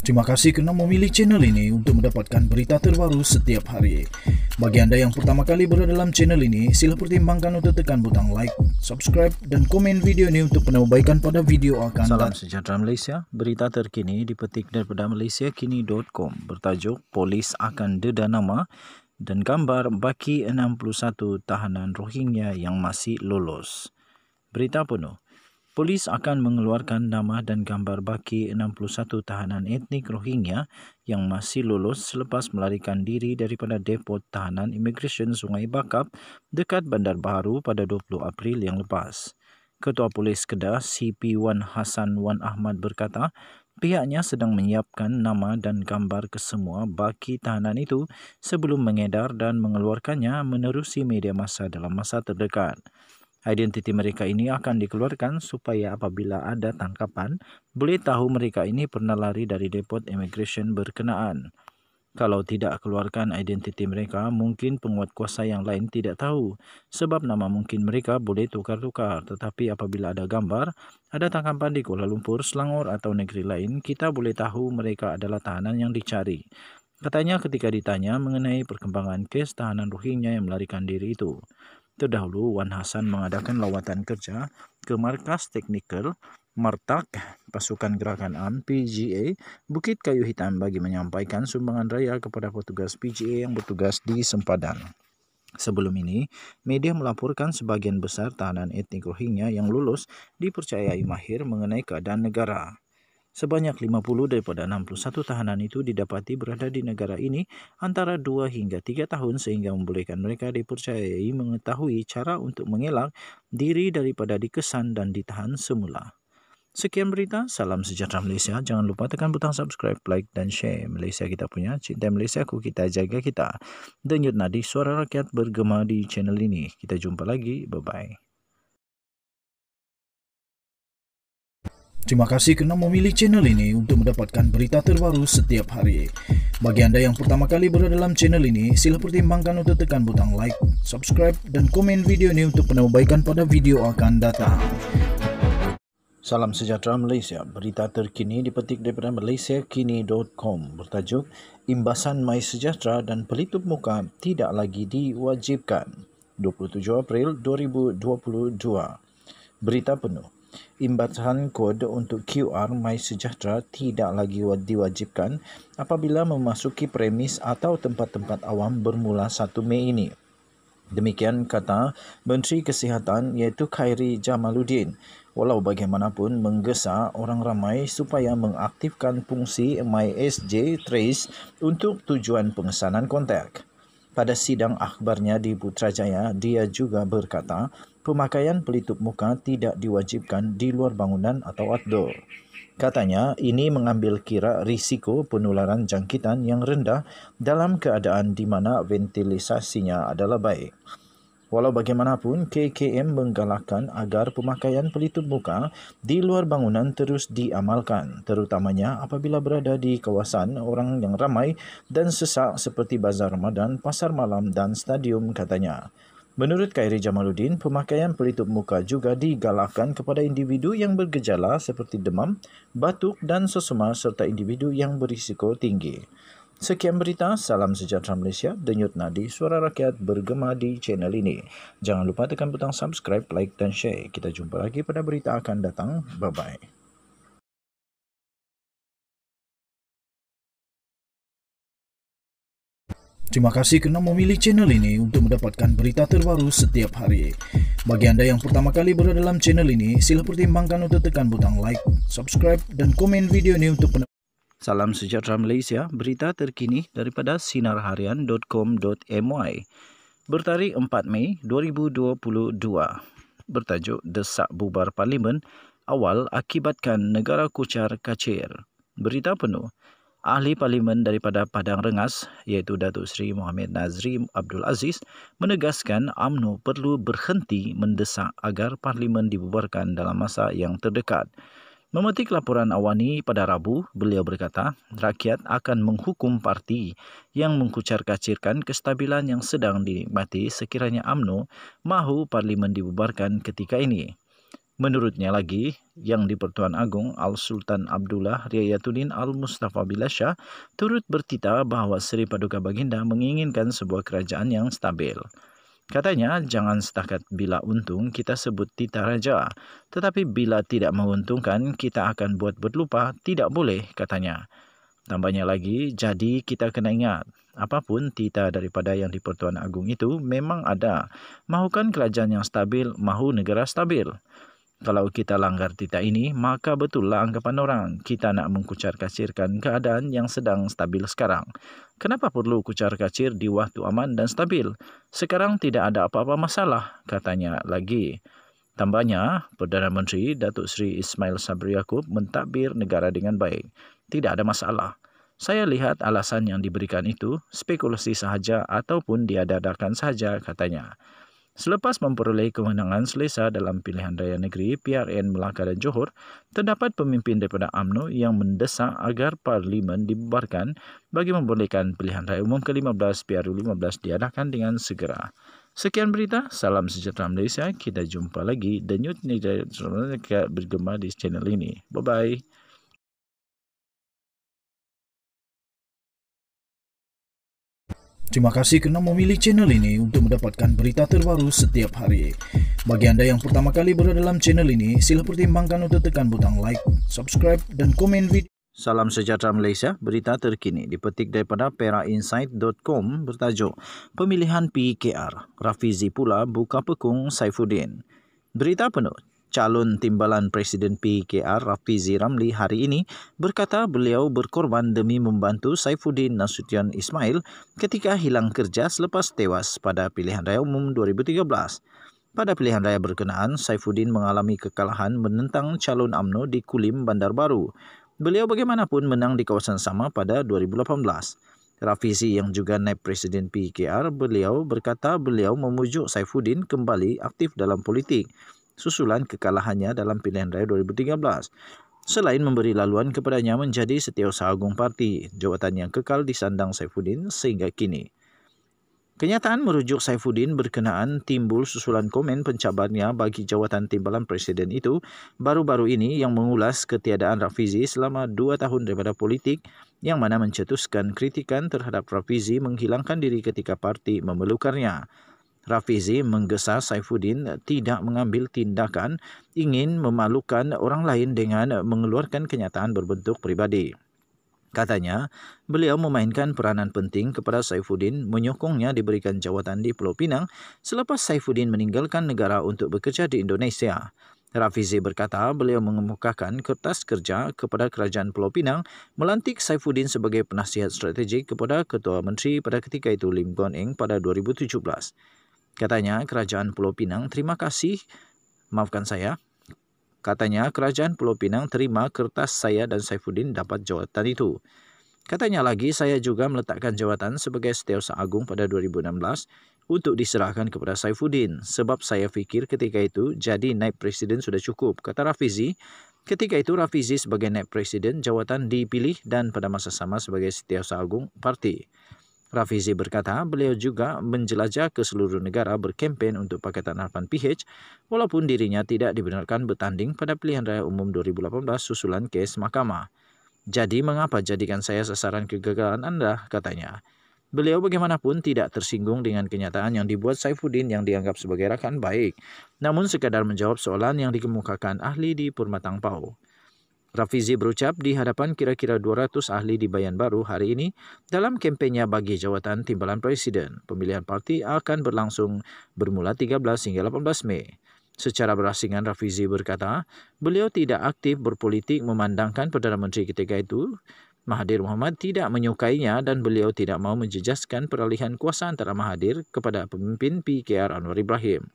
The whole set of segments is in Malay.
Terima kasih kerana memilih channel ini untuk mendapatkan berita terbaru setiap hari. Bagi anda yang pertama kali berada dalam channel ini, sila pertimbangkan untuk tekan butang like, subscribe dan komen video ini untuk penambahan pada video akan datang. Salam sejahtera Malaysia. Berita terkini dipetik daripada malaysiakini.com bertajuk Polis akan deda nama dan gambar baki 61 tahanan Rohingya yang masih lolos. Berita penuh. Polis akan mengeluarkan nama dan gambar baki 61 tahanan etnik Rohingya yang masih lulus selepas melarikan diri daripada depot tahanan Immigration Sungai Bakap dekat Bandar Baru pada 20 April yang lepas. Ketua Polis Kedah CP 1 Hasan Wan Ahmad berkata, pihaknya sedang menyiapkan nama dan gambar kesemua baki tahanan itu sebelum mengedar dan mengeluarkannya menerusi media masa dalam masa terdekat. Identiti mereka ini akan dikeluarkan supaya apabila ada tangkapan, boleh tahu mereka ini pernah lari dari depot immigration berkenaan. Kalau tidak keluarkan identiti mereka, mungkin penguat kuasa yang lain tidak tahu. Sebab nama mungkin mereka boleh tukar-tukar. Tetapi apabila ada gambar, ada tangkapan di Kuala Lumpur, Selangor atau negeri lain, kita boleh tahu mereka adalah tahanan yang dicari. Katanya ketika ditanya mengenai perkembangan kes tahanan Rohingya yang melarikan diri itu. Terdahulu, Wan Hasan mengadakan lawatan kerja ke Markas Teknikal Martak Pasukan Gerakan AN PGA Bukit Kayu Hitam bagi menyampaikan sumbangan raya kepada petugas PGA yang bertugas di Sempadan. Sebelum ini, media melaporkan sebagian besar tahanan etnik Rohingya yang lulus dipercayai mahir mengenai keadaan negara. Sebanyak 50 daripada 61 tahanan itu didapati berada di negara ini antara 2 hingga 3 tahun sehingga membolehkan mereka dipercayai mengetahui cara untuk mengelak diri daripada dikesan dan ditahan semula. Sekian berita, salam sejahtera Malaysia. Jangan lupa tekan butang subscribe, like dan share. Malaysia kita punya, cinta Malaysia ku kita jaga kita. Denyut nadi suara rakyat bergema di channel ini. Kita jumpa lagi, bye-bye. Terima kasih kerana memilih channel ini untuk mendapatkan berita terbaru setiap hari. Bagi anda yang pertama kali berada dalam channel ini, sila pertimbangkan untuk tekan butang like, subscribe dan komen video ini untuk penambahbaikan pada video akan datang. Salam sejahtera Malaysia. Berita terkini dipetik daripada malaysiakini.com bertajuk Imbasan Mai Sejahtera dan Pelitup Muka Tidak Lagi Diwajibkan 27 April 2022 Berita penuh imbasan kod untuk QR My Sejahtera tidak lagi diwajibkan apabila memasuki premis atau tempat-tempat awam bermula 1 Mei ini. Demikian kata Menteri Kesihatan iaitu Khairi Jamaluddin. Walau bagaimanapun menggesa orang ramai supaya mengaktifkan fungsi MySJ Trace untuk tujuan pengesanan kontak pada sidang akhbarnya di Putrajaya, dia juga berkata, pemakaian pelitup muka tidak diwajibkan di luar bangunan atau outdoor. Katanya, ini mengambil kira risiko penularan jangkitan yang rendah dalam keadaan di mana ventilisasinya adalah baik. Walau bagaimanapun, KKM menggalakkan agar pemakaian pelitup muka di luar bangunan terus diamalkan, terutamanya apabila berada di kawasan orang yang ramai dan sesak seperti Bazar Ramadan, Pasar Malam dan Stadium katanya. Menurut Khairi Jamaluddin, pemakaian pelitup muka juga digalakkan kepada individu yang bergejala seperti demam, batuk dan sesuma serta individu yang berisiko tinggi. Sekian berita, salam sejahtera Malaysia, denyut nadi suara rakyat bergema di channel ini. Jangan lupa tekan butang subscribe, like dan share. Kita jumpa lagi pada berita akan datang. Bye-bye. Terima kasih kerana memilih channel ini untuk mendapatkan berita terbaru setiap hari. Bagi anda yang pertama kali berada dalam channel ini, sila pertimbangkan untuk tekan butang like, subscribe dan komen video ini untuk pendapatan. Salam sejahtera Malaysia, berita terkini daripada sinarharian.com.my Bertarik 4 Mei 2022 Bertajuk Desak Bubar Parlimen Awal Akibatkan Negara Kucar Kacir Berita penuh Ahli Parlimen daripada Padang Rengas iaitu Datuk Seri Muhammad Nazri Abdul Aziz menegaskan UMNO perlu berhenti mendesak agar Parlimen dibubarkan dalam masa yang terdekat. Memetik laporan Awani pada Rabu, beliau berkata, rakyat akan menghukum parti yang mengkucar-kacirkan kestabilan yang sedang dinikmati sekiranya AMNO mahu parlimen dibubarkan ketika ini. Menurutnya lagi, yang di Pertuan Agung Al Sultan Abdullah Riayatuddin Al Mustafa Bilasha turut bertitah bahawa Seri Paduka Baginda menginginkan sebuah kerajaan yang stabil. Katanya, jangan setakat bila untung kita sebut tita raja. Tetapi bila tidak menguntungkan, kita akan buat berlupa. Tidak boleh, katanya. Tambahnya lagi, jadi kita kena ingat. Apapun tita daripada yang di Pertuan Agung itu memang ada. Mahukan kerajaan yang stabil, mahu negara stabil kalau kita langgar titik ini, maka betullah anggapan orang kita nak mengkucar-kacirkan keadaan yang sedang stabil sekarang. Kenapa perlu kucar-kacir di waktu aman dan stabil? Sekarang tidak ada apa-apa masalah, katanya lagi. Tambahnya, Perdana Menteri Datuk Seri Ismail Sabri Yaakob mentadbir negara dengan baik. Tidak ada masalah. Saya lihat alasan yang diberikan itu spekulasi sahaja ataupun diadadakan sahaja, katanya. Selepas memperoleh kemenangan selesa dalam pilihan raya negeri PRN Melaka dan Johor, terdapat pemimpin daripada AMNO yang mendesak agar parlimen dibubarkan bagi membolehkan pilihan raya umum ke-15 PRU15 diadakan dengan segera. Sekian berita, salam sejahtera Malaysia. Kita jumpa lagi The New Media Journal bergema di channel ini. Bye-bye. Terima kasih kerana memilih channel ini untuk mendapatkan berita terbaru setiap hari. Bagi anda yang pertama kali berada dalam channel ini, sila pertimbangkan untuk tekan butang like, subscribe dan komen video. Salam sejahtera Malaysia, berita terkini dipetik daripada perainsight.com bertajuk Pemilihan PKR, Rafizi pula buka pekung Saifuddin. Berita penuh, calon timbalan Presiden PKR Rafizi Ramli hari ini berkata beliau berkorban demi membantu Saifuddin Nasution Ismail ketika hilang kerja selepas tewas pada pilihan raya umum 2013. Pada pilihan raya berkenaan, Saifuddin mengalami kekalahan menentang calon UMNO di Kulim, Bandar Baru. Beliau bagaimanapun menang di kawasan sama pada 2018. Rafizi yang juga naib Presiden PKR, beliau berkata beliau memujuk Saifuddin kembali aktif dalam politik susulan kekalahannya dalam pilihan raya 2013. Selain memberi laluan kepadanya menjadi setiausaha agung parti, jawatan yang kekal disandang Saifuddin sehingga kini. Kenyataan merujuk Saifuddin berkenaan timbul susulan komen pencabarnya bagi jawatan timbalan presiden itu baru-baru ini yang mengulas ketiadaan Rafizi selama dua tahun daripada politik yang mana mencetuskan kritikan terhadap Rafizi menghilangkan diri ketika parti memelukarnya. Rafizi menggesa Saifuddin tidak mengambil tindakan ingin memalukan orang lain dengan mengeluarkan kenyataan berbentuk pribadi. Katanya, beliau memainkan peranan penting kepada Saifuddin menyokongnya diberikan jawatan di Pulau Pinang selepas Saifuddin meninggalkan negara untuk bekerja di Indonesia. Rafizi berkata beliau mengemukakan kertas kerja kepada Kerajaan Pulau Pinang melantik Saifuddin sebagai penasihat strategik kepada Ketua Menteri pada ketika itu Lim Guan Eng pada 2017. Katanya kerajaan Pulau Pinang terima kasih, maafkan saya. Katanya kerajaan Pulau Pinang terima kertas saya dan Saifuddin dapat jawatan itu. Katanya lagi saya juga meletakkan jawatan sebagai setiausaha agung pada 2016 untuk diserahkan kepada Saifuddin. Sebab saya fikir ketika itu jadi naib presiden sudah cukup. Kata Rafizi, ketika itu Rafizi sebagai naib presiden jawatan dipilih dan pada masa sama sebagai setiausaha agung parti. Rafizi berkata, beliau juga menjelajah ke seluruh negara berkempen untuk Pakatan Harapan PH, walaupun dirinya tidak dibenarkan bertanding pada pilihan raya umum 2018 susulan kes mahkamah. Jadi mengapa jadikan saya sasaran kegagalan Anda, katanya. Beliau bagaimanapun tidak tersinggung dengan kenyataan yang dibuat Saifuddin yang dianggap sebagai rakan baik, namun sekadar menjawab soalan yang dikemukakan ahli di Purmatang Pau. Rafizi berucap di hadapan kira-kira 200 ahli di Bayan Baru hari ini dalam kempennya bagi jawatan timbalan presiden. Pemilihan parti akan berlangsung bermula 13 hingga 18 Mei. Secara berasingan Rafizi berkata, beliau tidak aktif berpolitik memandangkan Perdana Menteri ketika itu. Mahathir Mohamad tidak menyukainya dan beliau tidak mau menjejaskan peralihan kuasa antara Mahathir kepada pemimpin PKR Anwar Ibrahim.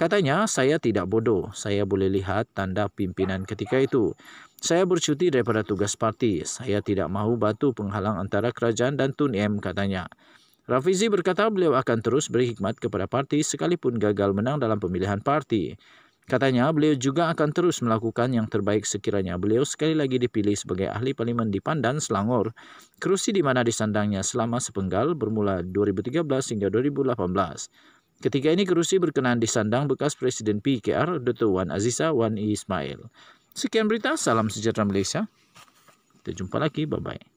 Katanya, saya tidak bodoh. Saya boleh lihat tanda pimpinan ketika itu. Saya bercuti daripada tugas parti. Saya tidak mahu batu penghalang antara kerajaan dan Tun M, katanya. Rafizi berkata beliau akan terus berkhidmat kepada parti sekalipun gagal menang dalam pemilihan parti. Katanya beliau juga akan terus melakukan yang terbaik sekiranya beliau sekali lagi dipilih sebagai ahli parlimen di Pandan, Selangor. Kerusi di mana disandangnya selama sepenggal bermula 2013 hingga 2018. Ketika ini kerusi berkenaan disandang bekas Presiden PKR, Dato' Wan Aziza Wan Ismail. Sekian berita, salam sejahtera Malaysia. Kita jumpa lagi, bye-bye.